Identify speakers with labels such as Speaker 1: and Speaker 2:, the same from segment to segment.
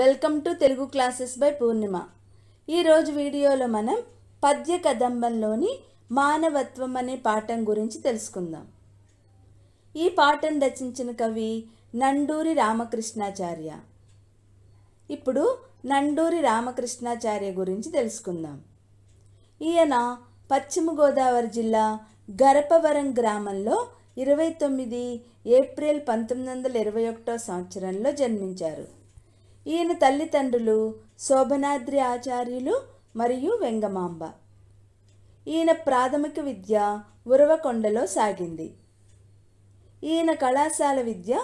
Speaker 1: welcome to Telugu classes by Purnima ఈరోజు వీడియోలో మనం పద్య కదంబంలోని మానవత్వం అనే పాఠం గురించి తెలుసుకుందాం ఈ పాఠం రచించిన కవి నండూరి రామకృష్ణాచార్య ఇప్పుడు నండూరి రామకృష్ణాచార్య గురించి తెలుసుకుందాం ఈయన పశ్చిమ గోదావరి జిల్లా గరపవరం గ్రామంలో ఇరవై తొమ్మిది ఏప్రిల్ పంతొమ్మిది వందల ఇరవై ఒకటో సంవత్సరంలో జన్మించారు ఈయన తల్లిదండ్రులు శోభనాద్రి ఆచార్యులు మరియు వెంగమాంబ ఈయన ప్రాథమిక విద్య ఉరవకొండలో సాగింది ఈయన కళాశాల విద్య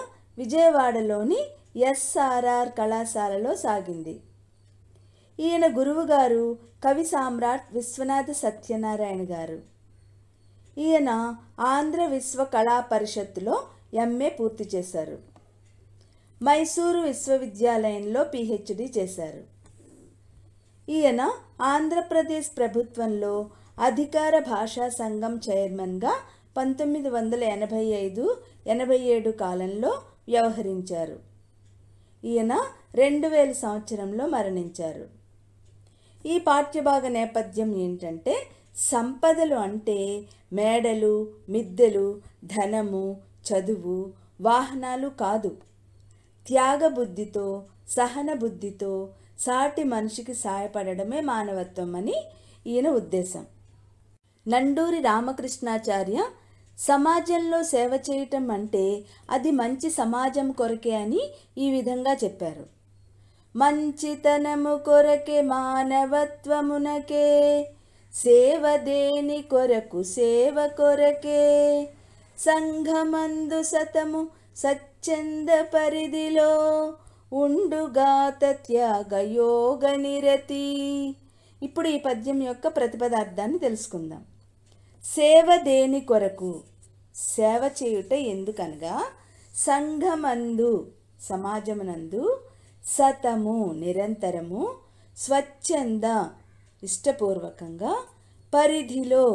Speaker 1: విజయవాడలోని ఎస్ఆర్ఆర్ కళాశాలలో సాగింది ఈయన గురువుగారు కవి సామ్రాట్ విశ్వనాథ సత్యనారాయణ గారు ఈయన ఆంధ్ర విశ్వ కళా పరిషత్తులో ఎంఏ పూర్తి చేశారు మైసూరు విశ్వవిద్యాలయంలో పిహెచ్డి చేశారు ఈయన ఆంధ్రప్రదేశ్ ప్రభుత్వంలో అధికార భాషా సంఘం చైర్మన్గా పంతొమ్మిది వందల ఎనభై ఐదు ఎనభై ఏడు కాలంలో వ్యవహరించారు ఈయన రెండు వేల సంవత్సరంలో మరణించారు ఈ పాఠ్యభాగ నేపథ్యం ఏంటంటే సంపదలు అంటే మేడలు మిద్దెలు ధనము చదువు వాహనాలు కాదు త్యాగబుద్ధితో సహనబుద్ధితో సాటి మనిషికి సహాయపడమే మానవత్వం అని ఈయన ఉద్దేశం నండూరి రామకృష్ణాచార్య సమాజంలో సేవ చేయటం అంటే అది మంచి సమాజం కొరకే అని ఈ విధంగా చెప్పారు మంచితనము కొరకే మానవత్వమునకే సేవ దేని కొరకు సేవ కొరకే సంఘమందు సతము సత్య చంద పరిధిలో త్యాగ యోగ నిరతి ఇప్పుడు ఈ పద్యం యొక్క ప్రతిపదార్థాన్ని తెలుసుకుందాం సేవ దేని కొరకు సేవ చేయుట ఎందుకనగా సంఘమందు సమాజమునందు సతము నిరంతరము స్వచ్ఛంద ఇష్టపూర్వకంగా పరిధిలో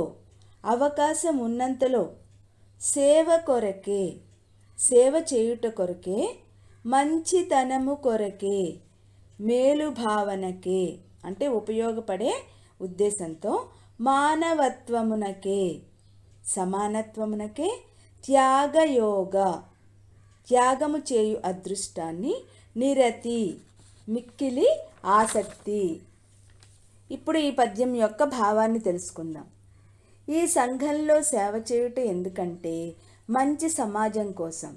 Speaker 1: అవకాశం ఉన్నంతలో సేవ కొరకే సేవ చేయుట కొరకే మంచితనము కొరకే మేలు భావనకే అంటే ఉపయోగపడే ఉద్దేశంతో మానవత్వమునకే సమానత్వమునకే త్యాగయోగ త్యాగము చేయు అదృష్టాన్ని నిరతి మిక్కిలి ఆసక్తి ఇప్పుడు ఈ పద్యం యొక్క భావాన్ని తెలుసుకుందాం ఈ సంఘంలో సేవ చేయుట ఎందుకంటే మంచి సమాజం కోసం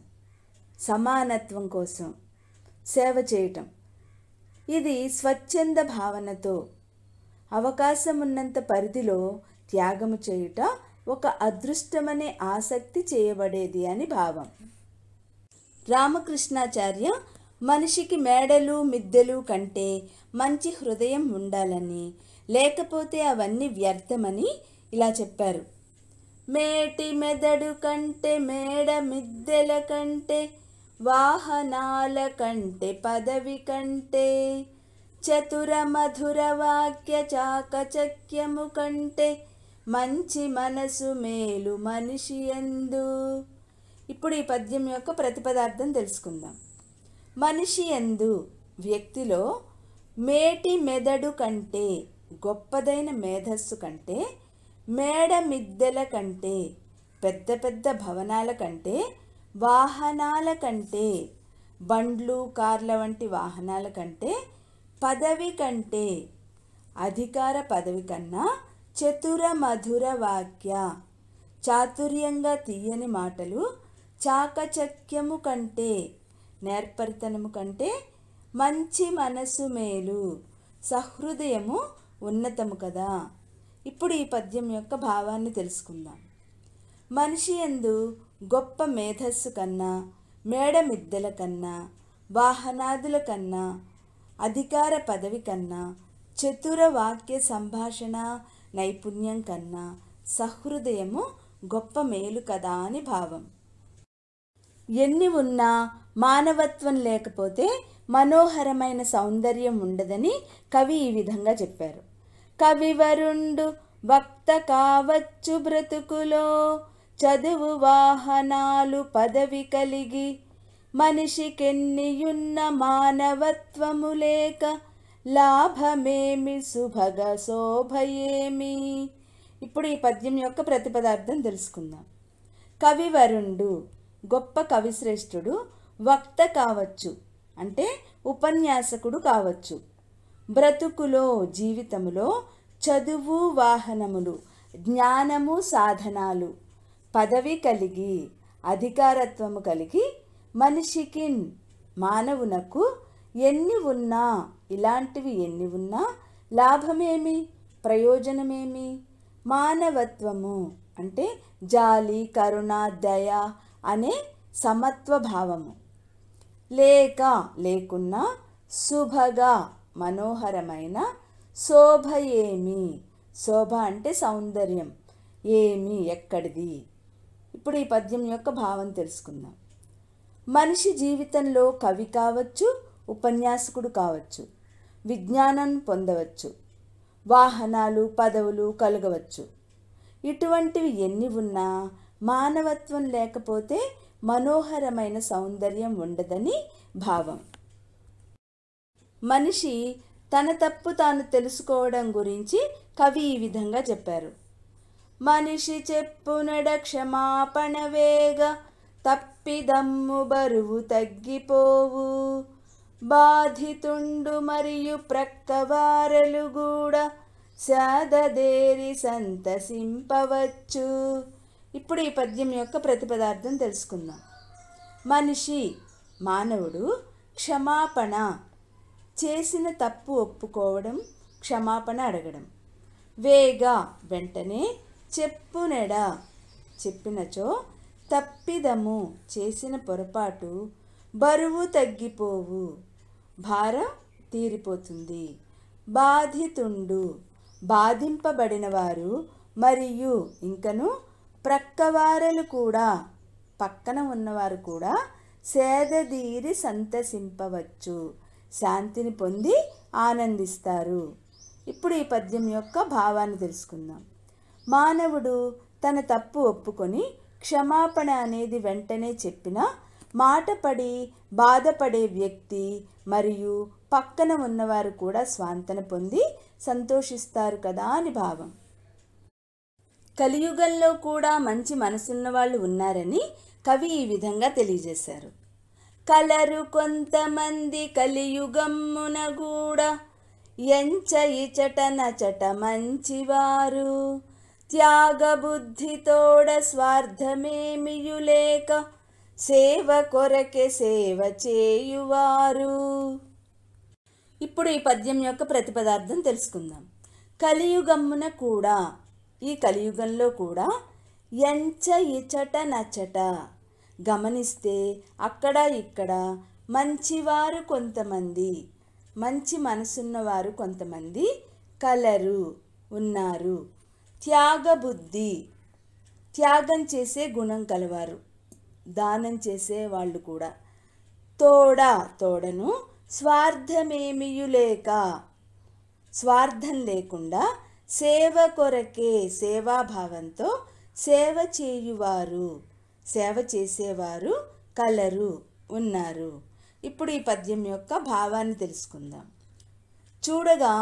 Speaker 1: సమానత్వం కోసం సేవ చేయటం ఇది స్వచ్ఛంద భావనతో అవకాశం ఉన్నంత పరిధిలో త్యాగము చేయుట ఒక అదృష్టమనే ఆసక్తి చేయబడేది అని భావం రామకృష్ణాచార్య మనిషికి మేడలు మిద్దెలు కంటే మంచి హృదయం ఉండాలని లేకపోతే అవన్నీ వ్యర్థమని ఇలా చెప్పారు మేటి మెదడు కంటే మేడ మిద్దెల కంటే వాహనాల కంటే పదవి కంటే చతుర మధుర వాక్య చాకచక్యము కంటే మంచి మనసు మేలు మనిషి ఎందు ఇప్పుడు ఈ పద్యం యొక్క ప్రతిపదార్థం తెలుసుకుందాం మనిషి ఎందు వ్యక్తిలో మేటి మెదడు కంటే గొప్పదైన మేధస్సు కంటే మేడ మిద్దెల కంటే పెద్ద పెద్ద భవనాల కంటే వాహనాల కంటే బండ్లు కార్ల వంటి వాహనాల కంటే పదవి కంటే అధికార పదవి కన్నా చతుర మధుర వాక్య చాతుర్యంగా తీయని మాటలు చాకచక్యము కంటే నేర్పరితనము కంటే మంచి మనసు మేలు సహృదయము ఉన్నతము కదా ఇప్పుడు ఈ పద్యం యొక్క భావాన్ని తెలుసుకుందాం మనిషి ఎందు గొప్ప మేధస్సు కన్నా మేడమిద్దెల కన్నా వాహనాదుల కన్నా అధికార పదవి కన్నా చతుర వాక్య సంభాషణ నైపుణ్యం కన్నా సహృదయము గొప్ప మేలు కదా అని భావం ఎన్ని ఉన్నా మానవత్వం లేకపోతే మనోహరమైన సౌందర్యం ఉండదని కవి ఈ విధంగా చెప్పారు కవివరుండు వక్త కావచ్చు బ్రతుకులో చదువు వాహనాలు పదవి కలిగి మనిషికెన్నియున్న మానవత్వము లేక లాభమేమి సుభగ శోభయేమి ఇప్పుడు ఈ పద్యం యొక్క ప్రతిపదార్థం తెలుసుకుందాం కవివరుండు గొప్ప కవిశ్రేష్ఠుడు వక్త కావచ్చు అంటే ఉపన్యాసకుడు కావచ్చు బ్రతుకులో జీవితములో చదువు వాహనములు జ్ఞానము సాధనాలు పదవి కలిగి అధికారత్వము కలిగి మనిషికి మానవునకు ఎన్ని ఉన్నా ఇలాంటివి ఎన్ని ఉన్నా లాభమేమి ప్రయోజనమేమి మానవత్వము అంటే జాలి కరుణ దయ అనే సమత్వ భావము లేక లేకున్నా శుభగా మనోహరమైన శోభ ఏమి శోభ అంటే సౌందర్యం ఏమి ఎక్కడిది ఇప్పుడు ఈ పద్యం యొక్క భావం తెలుసుకుందాం మనిషి జీవితంలో కవి కావచ్చు ఉపన్యాసకుడు కావచ్చు విజ్ఞానం పొందవచ్చు వాహనాలు పదవులు కలగవచ్చు ఇటువంటివి ఎన్ని ఉన్నా మానవత్వం లేకపోతే మనోహరమైన సౌందర్యం ఉండదని భావం మనిషి తన తప్పు తాను తెలుసుకోవడం గురించి కవి ఈ విధంగా చెప్పారు మనిషి చెప్పునడ క్షమాపణ వేగ తప్పిదమ్ము బరువు తగ్గిపోవు బాధితుండు మరియు ప్రక్కవారలు కూడా సాదదేరి సంతసింపవచ్చు ఇప్పుడు ఈ పద్యం యొక్క ప్రతిపదార్థం తెలుసుకుందాం మనిషి మానవుడు క్షమాపణ చేసిన తప్పు ఒప్పుకోవడం క్షమాపణ అడగడం వేగా వెంటనే చెప్పునెడా చెప్పినచో తప్పిదము చేసిన పొరపాటు బరువు తగ్గిపోవు భారం తీరిపోతుంది బాధితుండు బాధింపబడిన వారు మరియు ఇంకను ప్రక్కవారలు కూడా పక్కన ఉన్నవారు కూడా సేదదీరి సంతసింపవచ్చు శాంతిని పొంది ఆనందిస్తారు ఇప్పుడు ఈ పద్యం యొక్క భావాన్ని తెలుసుకుందాం మానవుడు తన తప్పు ఒప్పుకొని క్షమాపణ అనేది వెంటనే చెప్పిన మాటపడి బాధపడే వ్యక్తి మరియు పక్కన ఉన్నవారు కూడా స్వాంతన పొంది సంతోషిస్తారు కదా అని భావం కలియుగంలో కూడా మంచి మనసున్న వాళ్ళు ఉన్నారని కవి ఈ విధంగా తెలియజేశారు కలరు కొంతమంది కలియుగమ్మునగూడ ఎంచ ఇచట నచట మంచివారు త్యాగబుద్ధితోడ స్వార్థమేమియులేక సేవ కొరకే సేవ చేయువారు ఇప్పుడు ఈ పద్యం యొక్క ప్రతిపదార్థం తెలుసుకుందాం కలియుగమ్మున కూడా ఈ కలియుగంలో కూడా ఎంచ ఇచట నచట గమనిస్తే అక్కడ ఇక్కడ మంచివారు కొంతమంది మంచి మనసున్నవారు కొంతమంది కలరు ఉన్నారు త్యాగబుద్ధి త్యాగం చేసే గుణం కలవారు దానం చేసే వాళ్ళు కూడా తోడ తోడను స్వార్థమేమియులేక లేక స్వార్థం లేకుండా సేవ కొరకే సేవాభావంతో సేవ చేయువారు సేవ చేసేవారు కలరు ఉన్నారు ఇప్పుడు ఈ పద్యం యొక్క భావాన్ని తెలుసుకుందాం చూడగా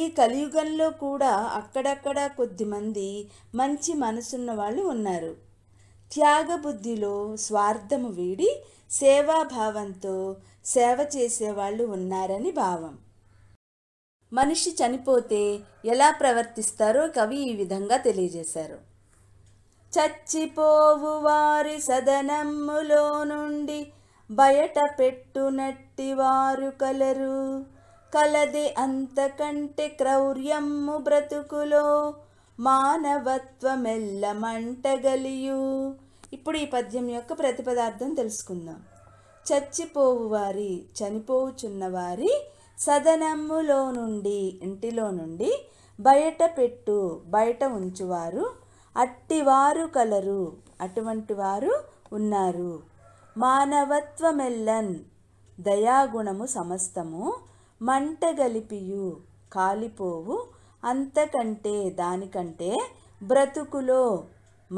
Speaker 1: ఈ కలియుగంలో కూడా అక్కడక్కడ కొద్దిమంది మంచి మనసున్న వాళ్ళు ఉన్నారు త్యాగబుద్ధిలో స్వార్థము వీడి సేవాభావంతో సేవ చేసేవాళ్ళు ఉన్నారని భావం మనిషి చనిపోతే ఎలా ప్రవర్తిస్తారో కవి ఈ విధంగా తెలియజేశారు చచ్చిపోవు వారి సదనములో నుండి బయట పెట్టునట్టి వారు కలరు కలది అంతకంటే క్రౌర్యము బ్రతుకులో మానవత్వమెల్ల ఇప్పుడు ఈ పద్యం యొక్క ప్రతిపదార్థం తెలుసుకుందాం చచ్చిపోవు వారి చనిపోవుచున్న వారి సదనములో నుండి ఇంటిలో నుండి బయట పెట్టు బయట ఉంచువారు అట్టివారు కలరు అటువంటి వారు ఉన్నారు మానవత్వమెల్లన్ దయాగుణము సమస్తము మంట గలిపియు కాలిపోవు అంతకంటే దానికంటే బ్రతుకులో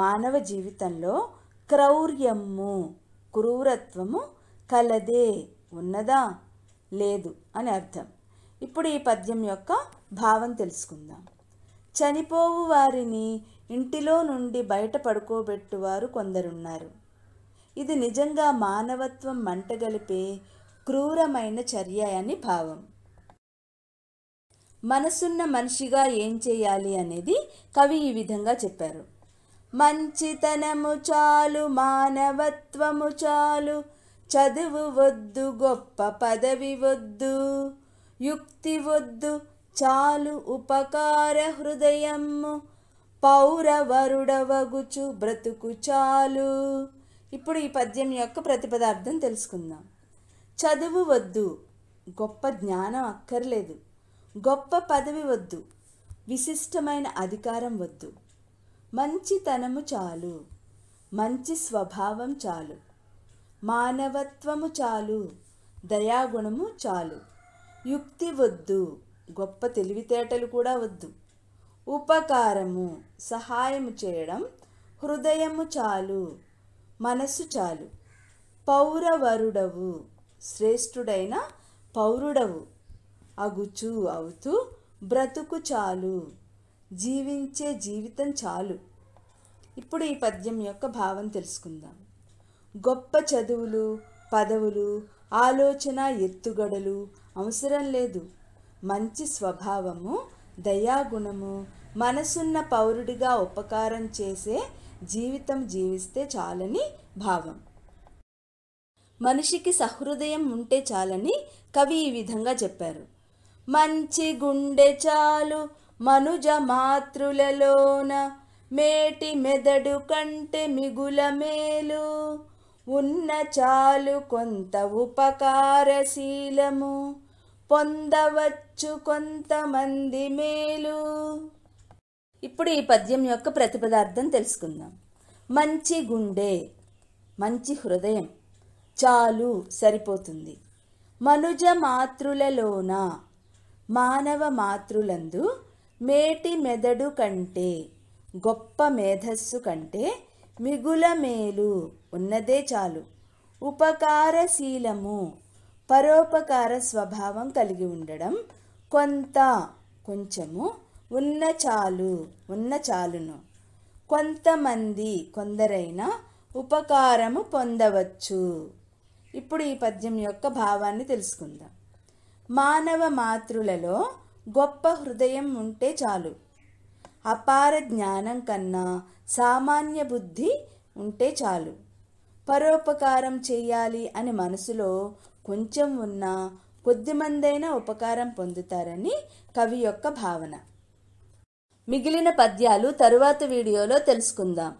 Speaker 1: మానవ జీవితంలో క్రౌర్యము క్రూరత్వము కలదే ఉన్నదా లేదు అని అర్థం ఇప్పుడు ఈ పద్యం యొక్క భావం తెలుసుకుందాం చనిపోవు వారిని ఇంటిలో నుండి బయట పడుకోబెట్టువారు కొందరున్నారు ఇది నిజంగా మానవత్వం మంటగలిపే క్రూరమైన చర్య అని భావం మనసున్న మనిషిగా ఏం చేయాలి అనేది కవి ఈ విధంగా చెప్పారు మంచితనము చాలు మానవత్వము చాలు చదువు వద్దు గొప్ప పదవి వద్దు యుక్తి వద్దు చాలు ఉపకార హృదయము పౌరవరుడవగుచు బ్రతుకు చాలు ఇప్పుడు ఈ పద్యం యొక్క ప్రతిపదార్థం తెలుసుకుందాం చదువు వద్దు గొప్ప జ్ఞానం అక్కర్లేదు గొప్ప పదవి వద్దు విశిష్టమైన అధికారం వద్దు మంచితనము చాలు మంచి స్వభావం చాలు మానవత్వము చాలు దయాగుణము చాలు యుక్తి వద్దు గొప్ప తెలివితేటలు కూడా వద్దు ఉపకారము సహాయము చేయడం హృదయము చాలు మనస్సు చాలు పౌరవరుడవు శ్రేష్ఠుడైన పౌరుడవు అగుచు అవుతూ బ్రతుకు చాలు జీవించే జీవితం చాలు ఇప్పుడు ఈ పద్యం యొక్క భావం తెలుసుకుందాం గొప్ప చదువులు పదవులు ఆలోచన ఎత్తుగడలు అవసరం లేదు మంచి స్వభావము దయాగుణము మనసున్న పౌరుడిగా ఉపకారం చేసే జీవితం జీవిస్తే చాలని భావం మనిషికి సహృదయం ఉంటే చాలని కవి ఈ విధంగా చెప్పారు మంచి గుండె చాలు మనుజ మాతృలలోన మేటి మెదడు కంటే మిగుల మేలు ఉన్న చాలు కొంత ఉపకారశీలము పొందవచ్చు కొంతమంది మేలు ఇప్పుడు ఈ పద్యం యొక్క ప్రతిపదార్థం తెలుసుకుందాం మంచి గుండె మంచి హృదయం చాలు సరిపోతుంది మనుజ మాతృలలోన మానవ మాతృలందు మేటి మెదడు కంటే గొప్ప మేధస్సు కంటే మిగుల మేలు ఉన్నదే చాలు ఉపకారశీలము పరోపకార స్వభావం కలిగి ఉండడం కొంత కొంచెము ఉన్న చాలు ఉన్న చాలును కొంతమంది కొందరైనా ఉపకారము పొందవచ్చు ఇప్పుడు ఈ పద్యం యొక్క భావాన్ని తెలుసుకుందాం మానవ మాతృలలో గొప్ప హృదయం ఉంటే చాలు అపార జ్ఞానం కన్నా సామాన్య బుద్ధి ఉంటే చాలు పరోపకారం చేయాలి అని మనసులో కొంచెం ఉన్నా కొద్దిమందైనా ఉపకారం పొందుతారని కవి యొక్క భావన మిగిలిన పద్యాలు తరువాత వీడియోలో తెలుసుకుందాం